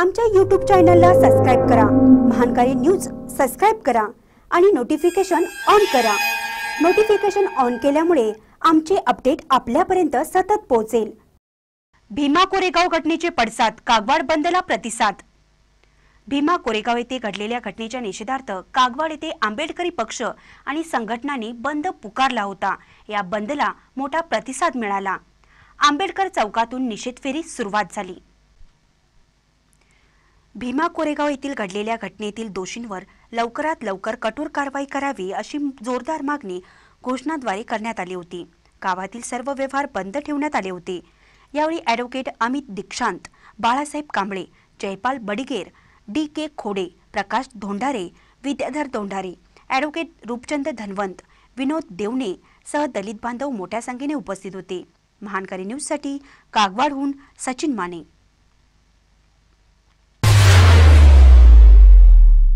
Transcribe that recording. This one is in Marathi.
आमच्या यूट्यूब चॅनलला सबस्क्राईब करा महानकारी न्यूज सबस्क्राईब करा आणि नोटिफिकेशन ऑन करा नोटिफिकेशन ऑन केल्यामुळे आमचे अपडेट आपल्यापर्यंत सतत पोहोचेल भीमा कोरेगाव घटनेचे पडसाद कागवाड बंदला प्रतिसाद भीमा कोरेगाव येथे घडलेल्या घटनेच्या निषेधार्थ कागवाड येथे आंबेडकरी पक्ष आणि संघटनांनी बंद पुकारला होता या बंदला मोठा प्रतिसाद मिळाला आंबेडकर चौकातून निषेध फेरी सुरुवात झाली भीमा कोरेगाव येथील घडलेल्या घटनेतील दोषींवर लवकरात लवकर कठोर कारवाई करावी अशी जोरदार मागणी घोषणाद्वारे करण्यात आली होती गावातील सर्व व्यवहार बंद ठेवण्यात आले होते यावेळी advocate Amit Dikshant Balasaheb Kamble Jaipal Badiger D K Khode Prakash Dhondare Vidyadhar Dhondare advocate Roopchand Dhanwant Vinod Devne सह दलित बांधव मोठ्या संख्येने उपस्थित होते महानकरी न्यूजसाठी कागवाडहून सचिन माने